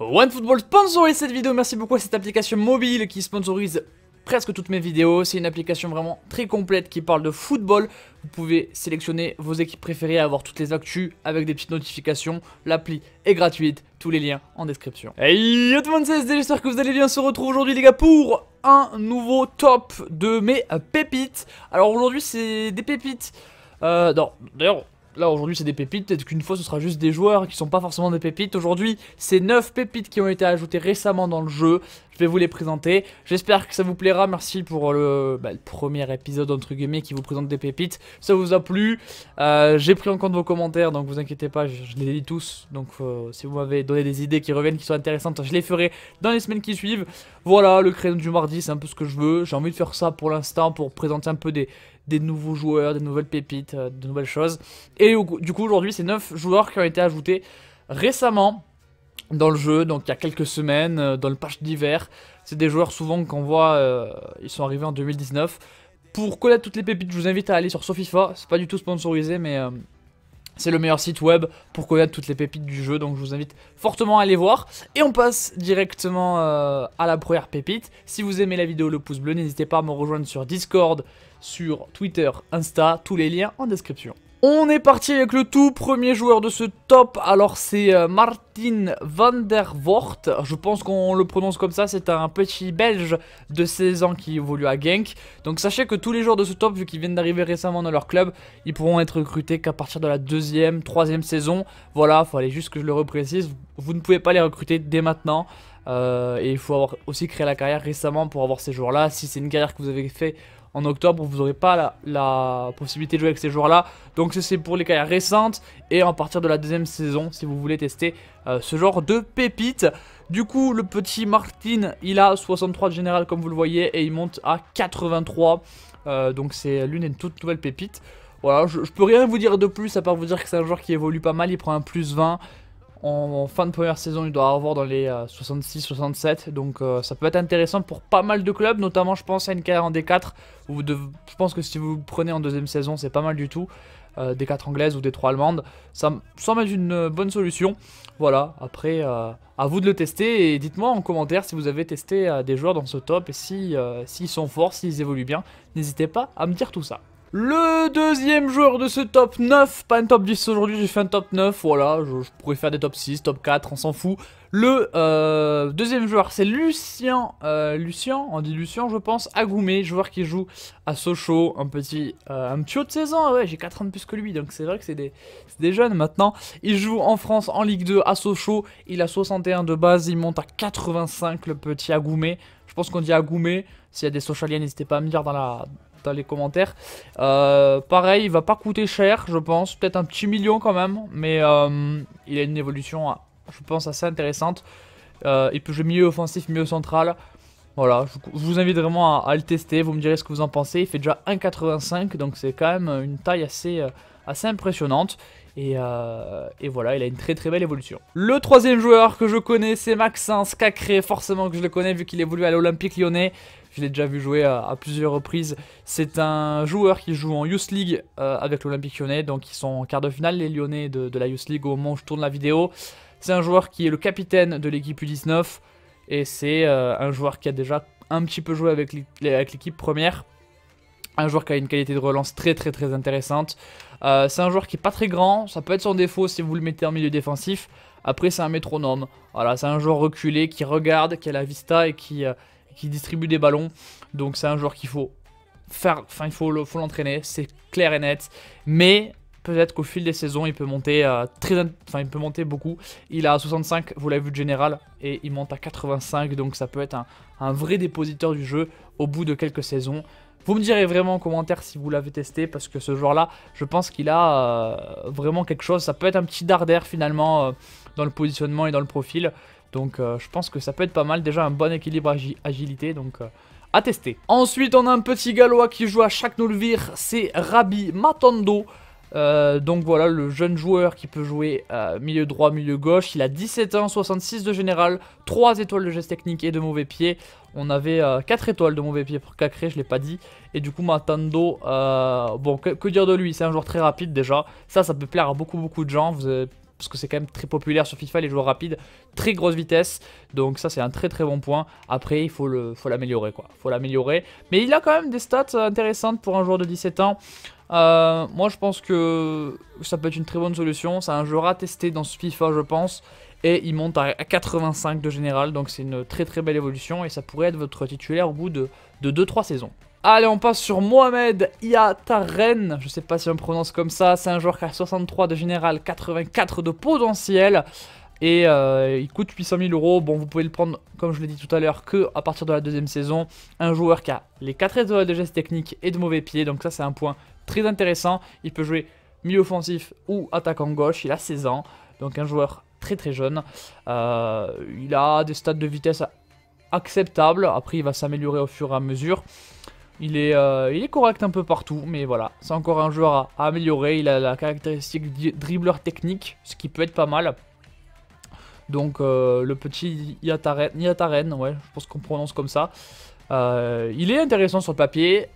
OneFootball sponsorise cette vidéo, merci beaucoup à cette application mobile qui sponsorise presque toutes mes vidéos. C'est une application vraiment très complète qui parle de football. Vous pouvez sélectionner vos équipes préférées, avoir toutes les actus avec des petites notifications. L'appli est gratuite, tous les liens en description. Hey tout le monde, j'espère que vous allez bien. On se retrouve aujourd'hui les gars pour un nouveau top de mes pépites. Alors aujourd'hui c'est des pépites... Euh, non, d'ailleurs Là aujourd'hui c'est des pépites, peut-être qu'une fois ce sera juste des joueurs qui sont pas forcément des pépites. Aujourd'hui c'est 9 pépites qui ont été ajoutées récemment dans le jeu, je vais vous les présenter. J'espère que ça vous plaira, merci pour le, bah, premier épisode entre guillemets qui vous présente des pépites. Ça vous a plu, euh, j'ai pris en compte vos commentaires donc vous inquiétez pas, je, les lis tous. Donc euh, si vous m'avez donné des idées qui reviennent, qui sont intéressantes, je les ferai dans les semaines qui suivent. Voilà le créneau du mardi c'est un peu ce que je veux, j'ai envie de faire ça pour l'instant pour présenter un peu des, des nouveaux joueurs, des nouvelles pépites, euh, de nouvelles choses. Et du coup, aujourd'hui, c'est 9 joueurs qui ont été ajoutés récemment dans le jeu, donc il y a quelques semaines, euh, dans le patch d'hiver. C'est des joueurs souvent qu'on voit, euh, ils sont arrivés en 2019. Pour connaître toutes les pépites, je vous invite à aller sur SoFIFA, c'est pas du tout sponsorisé, mais c'est le meilleur site web pour connaître toutes les pépites du jeu, donc je vous invite fortement à aller voir. Et on passe directement à la première pépite. Si vous aimez la vidéo, le pouce bleu, n'hésitez pas à me rejoindre sur Discord sur Twitter, Insta, tous les liens en description. On est parti avec le tout premier joueur de ce top, alors c'est euh, Martin van der Voort, je pense qu'on le prononce comme ça, c'est un petit belge de 16 ans qui évolue à Genk, donc sachez que tous les joueurs de ce top, vu qu'ils viennent d'arriver récemment dans leur club, ils pourront être recrutés qu'à partir de la deuxième, troisième saison, voilà, fallait juste que je le reprécise, vous ne pouvez pas les recruter dès maintenant, euh, et il faut avoir aussi créé la carrière récemment pour avoir ces joueurs là, si c'est une carrière que vous avez fait en octobre, vous n'aurez pas la, possibilité de jouer avec ces joueurs-là. Donc c'est pour les carrières récentes et à partir de la deuxième saison, si vous voulez tester euh, ce genre de pépites Du coup, le petit Martin, il a 63 de général comme vous le voyez et il monte à 83. Euh, donc c'est l'une des toutes nouvelles pépites. Voilà, je, je, peux rien vous dire de plus à part vous dire que c'est un joueur qui évolue pas mal, il prend un plus 20. En, fin de première saison, il doit avoir dans les 66-67. Euh, Donc euh, ça peut être intéressant pour pas mal de clubs, notamment je pense à une carrière en D4. je pense que si vous prenez en deuxième saison, c'est pas mal du tout. Euh, d des 4 anglaise ou d 3 allemandes. Ça me semble être une bonne solution. Voilà, après, à vous de le tester et dites-moi en commentaire si vous avez testé des joueurs dans ce top et si, s'ils sont forts, s'ils évoluent bien. N'hésitez pas à me dire tout ça. Le deuxième joueur de ce top 9, pas un top 10 aujourd'hui, j'ai fait un top 9, voilà, je, pourrais faire des top 6, top 4, on s'en fout. Le euh, deuxième joueur, c'est Lucien, euh, Lucien, on dit Lucien je pense, Agoumé, joueur qui joue à Sochaux, un petit, euh, un petit haut de saison ah ouais, j'ai 4 ans de plus que lui, donc c'est vrai que c'est des, des, jeunes maintenant. Il joue en France en Ligue 2 à Sochaux, il a 61 de base, il monte à 85 le petit Agoumé. Je pense qu'on dit Agoumé, s'il y a des Sochaliens n'hésitez pas à me dire dans la dans les commentaires. Euh, pareil, il va pas coûter cher, je pense. Peut-être un petit million quand même. Mais euh, il a une évolution, hein, je pense, assez intéressante. Euh, il peut jouer mieux offensif, mieux central. Voilà, je, vous invite vraiment à, le tester. Vous me direz ce que vous en pensez. Il fait déjà 1,85, donc c'est quand même une taille assez assez impressionnante. Et, euh, et, voilà, il a une très très belle évolution. Le troisième joueur que je connais, c'est Maxence Cacré. Forcément que je le connais vu qu'il évolue à l'Olympique lyonnais. Je l'ai déjà vu jouer euh, à, plusieurs reprises. C'est un joueur qui joue en Youth League euh, avec l'Olympique lyonnais. Donc ils sont en quart de finale, les lyonnais de, la Youth League au moment où je tourne la vidéo. C'est un joueur qui est le capitaine de l'équipe U19. Et c'est un joueur qui a déjà un petit peu joué avec l'équipe première. Un joueur qui a une qualité de relance très très très intéressante. Euh, c'est un joueur qui est pas très grand, ça peut être son défaut si vous le mettez en milieu défensif. Après c'est un métronome, voilà, c'est un joueur reculé qui regarde, qui a la vista et qui, euh, qui distribue des ballons. Donc c'est un joueur qu'il faut faire, enfin il faut l'entraîner, c'est clair et net. Mais peut-être qu'au fil des saisons, il peut monter euh, très, enfin, il peut monter beaucoup. Il a 65, vous l'avez vu de général, et il monte à 85, donc ça peut être un, un vrai dépositeur du jeu au bout de quelques saisons. Vous me direz vraiment en commentaire si vous l'avez testé parce que ce joueur-là, je pense qu'il a euh, vraiment quelque chose. Ça peut être un petit darder finalement euh, dans le positionnement et dans le profil. Donc euh, je pense que ça peut être pas mal. Déjà un bon équilibre agilité. Donc à tester. Ensuite, on a un petit gallois qui joue à chaque Noulvir. C'est Rabi Matando euh, donc voilà, le jeune joueur qui peut jouer euh, milieu droit, milieu gauche. Il a 17 ans, 66 de général, 3 étoiles de geste technique et de mauvais pied. On avait 4 euh, étoiles de mauvais pied pour Cacré, je l'ai pas dit. Et du coup, Matando, bon, que, dire de lui C'est un joueur très rapide déjà. Ça, ça peut plaire à beaucoup, beaucoup de gens. parce que c'est quand même très populaire sur FIFA les joueurs rapides, très grosse vitesse, donc ça c'est un très très bon point. Après il faut le, faut l'améliorer quoi, faut l'améliorer. Mais il a quand même des stats intéressantes pour un joueur de 17 ans. Euh, moi, je pense que ça peut être une très bonne solution. C'est un joueur à tester dans ce FIFA, je pense. Et il monte à 85 de général, donc c'est une très très belle évolution. Et ça pourrait être votre titulaire au bout de, 2-3 saisons. Allez, on passe sur Mohamed Yataren Je sais pas si on prononce comme ça. C'est un joueur qui a 63 de général, 84 de potentiel. Et euh, il coûte 800 000 euros. Bon, vous pouvez le prendre, comme je l'ai dit tout à l'heure, que à partir de la deuxième saison. Un joueur qui a les 4 étoiles de gestes techniques et de mauvais pieds, Donc ça, c'est un point très intéressant. Il peut jouer milieu offensif ou attaquant gauche. Il a 16 ans, donc un joueur très très jeune. Euh, il a des stats de vitesse acceptables. Après, il va s'améliorer au fur et à mesure. Il est, euh, correct un peu partout, mais voilà, c'est encore un joueur à, améliorer. Il a la caractéristique dribbleur technique, ce qui peut être pas mal. Donc euh, le petit Yataren, ouais, je pense qu'on prononce comme ça. il est intéressant sur le papier.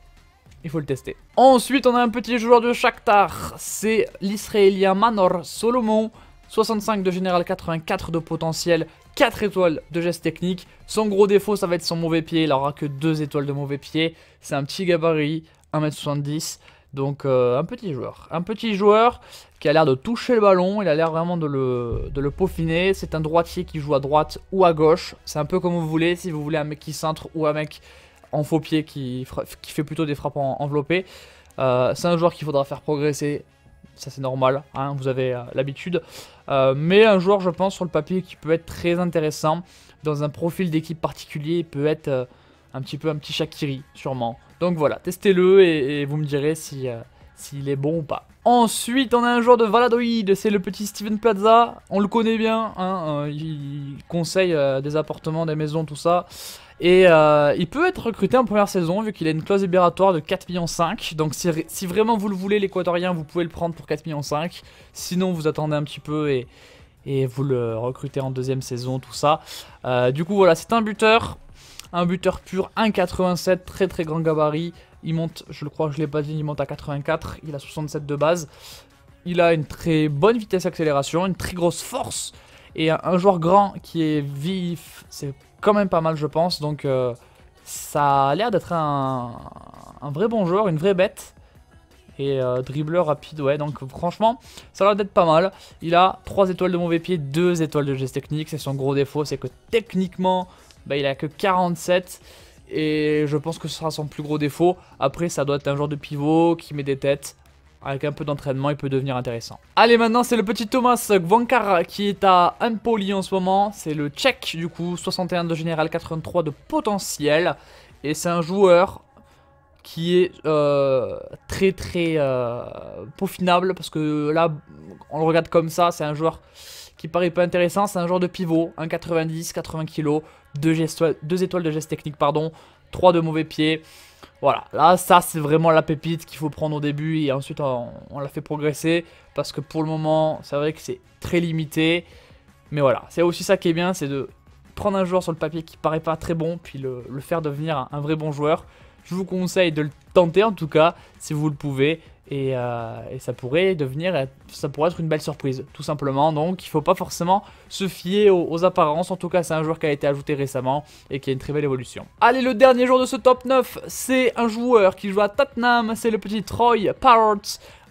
Il faut le tester. Ensuite, on a un petit joueur de Shakhtar. C'est l'Israélien Manor Solomon. 65 de général, 84 de potentiel, 4 étoiles de geste technique. Son gros défaut, ça va être son mauvais pied. Il aura que 2 étoiles de mauvais pied. C'est un petit gabarit, 1m70. Donc euh, un petit joueur. Un petit joueur qui a l'air de toucher le ballon. Il a l'air vraiment de le, de le peaufiner. C'est un droitier qui joue à droite ou à gauche. C'est un peu comme vous voulez. Si vous voulez un mec qui centre ou un mec en faux pied qui, qui fait plutôt des frappes enveloppées. Euh, c'est un joueur qu'il faudra faire progresser, ça c'est normal, hein, vous avez euh, l'habitude. Euh, mais un joueur, je pense, sur le papier qui peut être très intéressant dans un profil d'équipe particulier, il peut être un petit peu un petit Shakiri, sûrement. Donc voilà, testez-le et, vous me direz si s'il est bon ou pas. Ensuite, on a un joueur de Valadoïd, c'est le petit Steven Plaza. On le connaît bien, hein, il conseille des appartements, des maisons, tout ça. Et euh, il peut être recruté en première saison vu qu'il a une clause libératoire de 4,5 millions. Donc si, vraiment vous le voulez, l'équatorien, vous pouvez le prendre pour 4,5 millions. Sinon, vous attendez un petit peu et, et vous le recrutez en deuxième saison, tout ça. Euh, du coup, voilà, c'est un buteur. Un buteur pur, 1,87, très très grand gabarit. Il monte, je le crois, je l'ai pas dit, il monte à 84. Il a 67 de base. Il a une très bonne vitesse accélération. une très grosse force. Et un, joueur grand qui est vif, c'est quand même pas mal, je pense. Donc euh, ça a l'air d'être un, vrai bon joueur, une vraie bête. Et dribbler euh, dribbleur rapide, ouais. Donc franchement, ça a l'air d'être pas mal. Il a 3 étoiles de mauvais pied, 2 étoiles de geste technique. C'est son gros défaut, c'est que techniquement, bah, il a que 47 et je pense que ce sera son plus gros défaut. Après, ça doit être un joueur de pivot qui met des têtes avec un peu d'entraînement, il peut devenir intéressant. Allez, maintenant, c'est le petit Thomas Gvonkar qui est à un en ce moment. C'est le tchèque, du coup, 61 de général, 83 de potentiel. Et c'est un joueur qui est euh, très très euh, peaufinable parce que là on le regarde comme ça, c'est un joueur qui paraît pas intéressant, c'est un joueur de pivot, 1,90, 80 kg, 2, étoiles de geste technique pardon, 3 de mauvais pieds. Voilà, là, ça, c'est vraiment la pépite qu'il faut prendre au début et ensuite, on, la fait progresser parce que pour le moment, c'est vrai que c'est très limité. Mais voilà, c'est aussi ça qui est bien, c'est de prendre un joueur sur le papier qui paraît pas très bon, puis le, faire devenir un vrai bon joueur. Je vous conseille de le tenter en tout cas, si vous le pouvez. Euh, et, ça pourrait devenir, ça pourrait être une belle surprise, tout simplement. Donc, il faut pas forcément se fier aux, apparences. En tout cas, c'est un joueur qui a été ajouté récemment et qui a une très belle évolution. Allez, le dernier jour de ce top 9, c'est un joueur qui joue à Tottenham. C'est le petit Troy Parrots.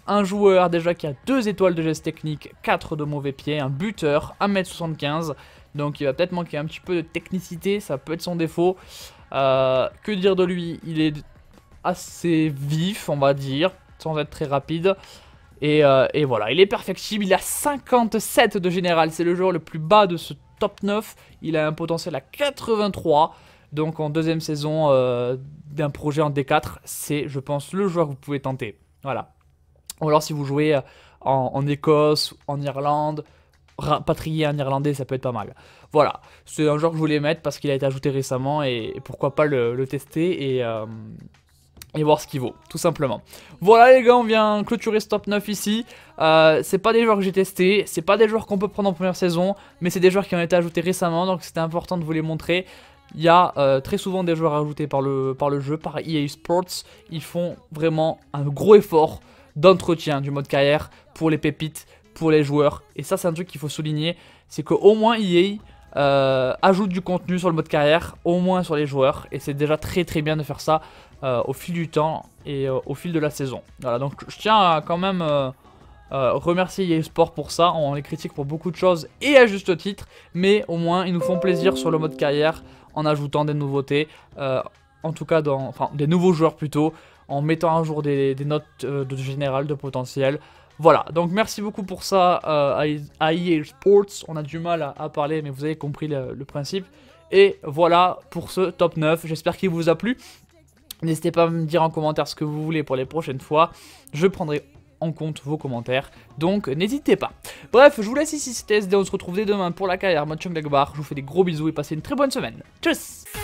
Un joueur déjà qui a 2 étoiles de geste technique, 4 de mauvais pieds, un buteur, 1m75. Donc il va peut-être manquer un petit peu de technicité, ça peut être son défaut. Euh, que dire de lui Il est assez vif, on va dire, sans être très rapide. Et, euh, voilà, il est perfectible, il a 57 de général, c'est le joueur le plus bas de ce top 9. Il a un potentiel à 83, donc en deuxième saison euh, d'un projet en D4, c'est je pense le joueur que vous pouvez tenter. Voilà. Ou alors si vous jouez en, en Écosse, en Irlande, rapatrier un Irlandais, ça peut être pas mal. Voilà, c'est un joueur que je voulais mettre parce qu'il a été ajouté récemment et, pourquoi pas le, tester euh, et, voir ce qu'il vaut, tout simplement. Voilà les gars, on vient clôturer ce top 9 ici. Euh, c'est pas des joueurs que j'ai testés, c'est pas des joueurs qu'on peut prendre en première saison, mais c'est des joueurs qui ont été ajoutés récemment, donc c'était important de vous les montrer. Il y a euh, très souvent des joueurs ajoutés par le, par le jeu, par EA Sports. Ils font vraiment un gros effort d'entretien du mode carrière pour les pépites pour les joueurs. Et ça, c'est un truc qu'il faut souligner, c'est qu'au moins EA euh, ajoute du contenu sur le mode carrière, au moins sur les joueurs. Et c'est déjà très très bien de faire ça euh, au fil du temps et euh, au fil de la saison. Voilà, donc je tiens à quand même remercier EA Sport pour ça. On les critique pour beaucoup de choses et à juste titre, mais au moins ils nous font plaisir sur le mode carrière en ajoutant des nouveautés, en tout cas dans, des nouveaux joueurs plutôt, en mettant à jour des notes de général, de potentiel. Voilà, donc merci beaucoup pour ça euh, à e Sports. On a du mal à, parler, mais vous avez compris le, principe. Et voilà pour ce top 9. J'espère qu'il vous a plu. N'hésitez pas à me dire en commentaire ce que vous voulez pour les prochaines fois. Je prendrai en compte vos commentaires. Donc n'hésitez pas. Bref, je vous laisse ici, c'était SD. On se retrouve dès demain pour la carrière. Chung Dagbar. je vous fais des gros bisous et passez une très bonne semaine. Tchuss